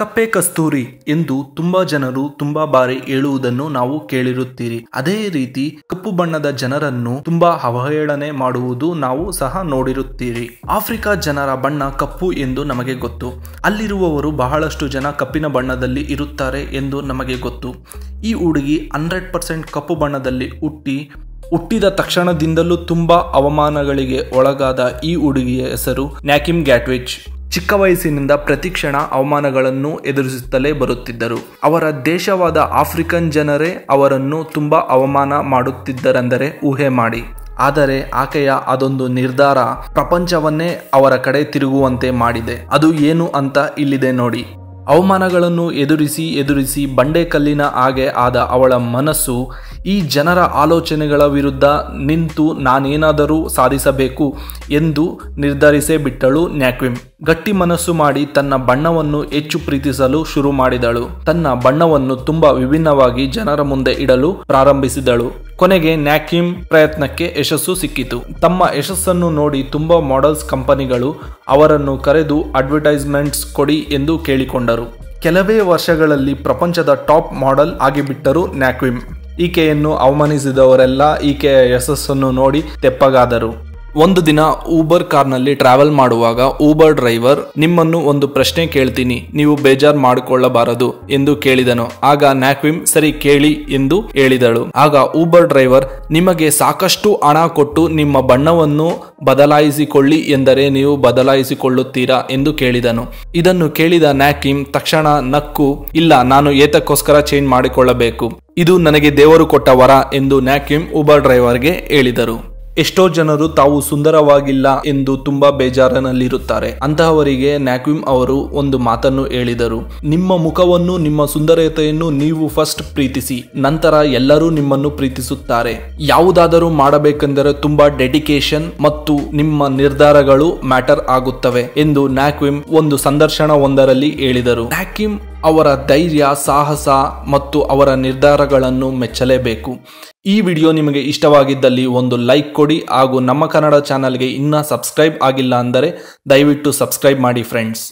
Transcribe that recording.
ಕಪ್ಪೆ ಕಸ್ತೂರಿ ಎಂದು ತುಂಬಾ ಜನರು ತುಂಬಾ ಬಾರಿ ಹೇಳುವುದನ್ನು ನಾವು ಕೇಳಿರುತ್ತೀರಿ ಅದೇ ರೀತಿ ಕಪ್ಪು ಬಣ್ಣದ ಜನರನ್ನು ತುಂಬಾ ಅವಹೇಳನೆ ಮಾಡುವುದು ನಾವು ಸಹ ನೋಡಿರುತ್ತೀರಿ ಆಫ್ರಿಕಾ ಜನರ ಬಣ್ಣ ಕಪ್ಪು ಎಂದು ನಮಗೆ ಗೊತ್ತು ಅಲ್ಲಿರುವವರು ಬಹಳಷ್ಟು ಜನ ಕಪ್ಪಿನ ಬಣ್ಣದಲ್ಲಿ ಇರುತ್ತಾರೆ ಎಂದು ನಮಗೆ ಗೊತ್ತು ಈ ಹುಡುಗಿ ಹಂಡ್ರೆಡ್ ಪರ್ಸೆಂಟ್ ಕಪ್ಪು ಬಣ್ಣದಲ್ಲಿ ಹುಟ್ಟಿ ಹುಟ್ಟಿದ ತಕ್ಷಣದಿಂದಲೂ ತುಂಬಾ ಅವಮಾನಗಳಿಗೆ ಒಳಗಾದ ಈ ಹುಡುಗಿಯ ಹೆಸರು ನ್ಯಾಕಿಮ್ ಗ್ಯಾಟ್ವಿಚ್ ಚಿಕ್ಕ ವಯಸ್ಸಿನಿಂದ ಪ್ರತಿಕ್ಷಣ ಅವಮಾನಗಳನ್ನು ಎದುರಿಸುತ್ತಲೇ ಬರುತ್ತಿದ್ದರು ಅವರ ದೇಶವಾದ ಆಫ್ರಿಕನ್ ಜನರೇ ಅವರನ್ನು ತುಂಬ ಅವಮಾನ ಮಾಡುತ್ತಿದ್ದರೆಂದರೆ ಊಹೆ ಮಾಡಿ ಆದರೆ ಆಕೆಯ ಅದೊಂದು ನಿರ್ಧಾರ ಪ್ರಪಂಚವನ್ನೇ ಅವರ ಕಡೆ ತಿರುಗುವಂತೆ ಮಾಡಿದೆ ಅದು ಏನು ಅಂತ ಇಲ್ಲಿದೆ ನೋಡಿ ಅವಮಾನಗಳನ್ನು ಎದುರಿಸಿ ಎದುರಿಸಿ ಬಂಡೆಕಲ್ಲಿನ ಹಾಗೆ ಆದ ಅವಳ ಮನಸ್ಸು ಈ ಜನರ ಆಲೋಚನೆಗಳ ವಿರುದ್ಧ ನಿಂತು ನಾನೇನಾದರೂ ಸಾಧಿಸಬೇಕು ಎಂದು ನಿರ್ಧರಿಸೇ ಬಿಟ್ಟಳು ನ್ಯಾಕ್ವಿಮ್ ಗಟ್ಟಿ ಮನಸ್ಸು ಮಾಡಿ ತನ್ನ ಬಣ್ಣವನ್ನು ಹೆಚ್ಚು ಪ್ರೀತಿಸಲು ಶುರು ಮಾಡಿದಳು ತನ್ನ ಬಣ್ಣವನ್ನು ತುಂಬಾ ವಿಭಿನ್ನವಾಗಿ ಜನರ ಮುಂದೆ ಇಡಲು ಪ್ರಾರಂಭಿಸಿದಳು ಕೊನೆಗೆ ನ್ಯಾಕಿಮ್ ಪ್ರಯತ್ನಕ್ಕೆ ಯಶಸ್ಸು ಸಿಕ್ಕಿತು ತಮ್ಮ ಯಶಸ್ಸನ್ನು ನೋಡಿ ತುಂಬಾ ಮಾಡೆಲ್ಸ್ ಕಂಪನಿಗಳು ಅವರನ್ನು ಕರೆದು ಅಡ್ವರ್ಟೈಸ್ಮೆಂಟ್ಸ್ ಕೊಡಿ ಎಂದು ಕೇಳಿಕೊಂಡರು ಕೆಲವೇ ವರ್ಷಗಳಲ್ಲಿ ಪ್ರಪಂಚದ ಟಾಪ್ ಮಾಡೆಲ್ ಆಗಿಬಿಟ್ಟರು ನ್ಯಾಕ್ವಿಮ್ ಈಕೆಯನ್ನು ಅವಮಾನಿಸಿದವರೆಲ್ಲ ಈಕೆಯ ಯಶಸ್ಸನ್ನು ನೋಡಿ ತೆಪ್ಪಗಾದರು ಒಂದು ದಿನ ಊಬರ್ ಕಾರ್ನಲ್ಲಿ ಟ್ರಾವೆಲ್ ಮಾಡುವಾಗ ಊಬರ್ ಡ್ರೈವರ್ ನಿಮ್ಮನ್ನು ಒಂದು ಪ್ರಶ್ನೆ ಕೇಳ್ತೀನಿ ನೀವು ಬೇಜಾರ್ ಮಾಡಿಕೊಳ್ಳಬಾರದು ಎಂದು ಕೇಳಿದನು ಆಗ ನ್ಯಾಕ್ವಿಮ್ ಸರಿ ಕೇಳಿ ಎಂದು ಹೇಳಿದಳು ಆಗ ಊಬರ್ ಡ್ರೈವರ್ ನಿಮಗೆ ಸಾಕಷ್ಟು ಹಣ ಕೊಟ್ಟು ನಿಮ್ಮ ಬಣ್ಣವನ್ನು ಬದಲಾಯಿಸಿಕೊಳ್ಳಿ ಎಂದರೆ ನೀವು ಬದಲಾಯಿಸಿಕೊಳ್ಳುತ್ತೀರಾ ಎಂದು ಕೇಳಿದನು ಇದನ್ನು ಕೇಳಿದ ನ್ಯಾಕಿಮ್ ತಕ್ಷಣ ನಕ್ಕು ಇಲ್ಲ ನಾನು ಏತಕ್ಕೋಸ್ಕರ ಚೇಂಜ್ ಮಾಡಿಕೊಳ್ಳಬೇಕು ಇದು ನನಗೆ ದೇವರು ಕೊಟ್ಟ ವರ ಎಂದು ನ್ಯಾಕಿಮ್ ಊಬರ್ ಡ್ರೈವರ್ಗೆ ಹೇಳಿದರು ಎಷ್ಟೋ ಜನರು ತಾವು ಸುಂದರವಾಗಿಲ್ಲ ಎಂದು ತುಂಬಾ ಬೇಜಾರನಲ್ಲಿರುತ್ತಾರೆ ಅಂತಹವರಿಗೆ ನ್ಯಾಕ್ವಿಮ್ ಅವರು ಒಂದು ಮಾತನ್ನು ಹೇಳಿದರು ನಿಮ್ಮ ಮುಖವನ್ನು ನಿಮ್ಮ ಸುಂದರತೆಯನ್ನು ನೀವು ಫಸ್ಟ್ ಪ್ರೀತಿಸಿ ನಂತರ ಎಲ್ಲರೂ ನಿಮ್ಮನ್ನು ಪ್ರೀತಿಸುತ್ತಾರೆ ಯಾವುದಾದರೂ ಮಾಡಬೇಕೆಂದರೆ ತುಂಬಾ ಡೆಡಿಕೇಶನ್ ಮತ್ತು ನಿಮ್ಮ ನಿರ್ಧಾರಗಳು ಮ್ಯಾಟರ್ ಆಗುತ್ತವೆ ಎಂದು ನ್ಯಾಕ್ವಿಮ್ ಒಂದು ಸಂದರ್ಶನವೊಂದರಲ್ಲಿ ಹೇಳಿದರು ನ್ಯಾಕ್ವಿಮ್ ಅವರ ಧೈರ್ಯ ಸಾಹಸ ಮತ್ತು ಅವರ ನಿರ್ಧಾರಗಳನ್ನು ಮೆಚ್ಚಲೇಬೇಕು ಈ ವಿಡಿಯೋ ನಿಮಗೆ ಇಷ್ಟವಾಗಿದ್ದಲ್ಲಿ ಒಂದು ಲೈಕ್ ಕೊಡಿ ಹಾಗೂ ನಮ್ಮ ಕನ್ನಡ ಚಾನಲ್ಗೆ ಇನ್ನೂ ಸಬ್ಸ್ಕ್ರೈಬ್ ಆಗಿಲ್ಲ ಅಂದರೆ ದಯವಿಟ್ಟು ಸಬ್ಸ್ಕ್ರೈಬ್ ಮಾಡಿ ಫ್ರೆಂಡ್ಸ್